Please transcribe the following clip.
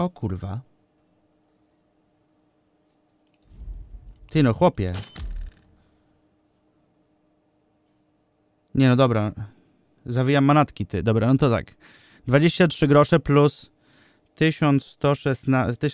O kurwa. Ty no, chłopie. Nie no, dobra. Zawijam manatki, ty. Dobra, no to tak. 23 grosze plus 1116...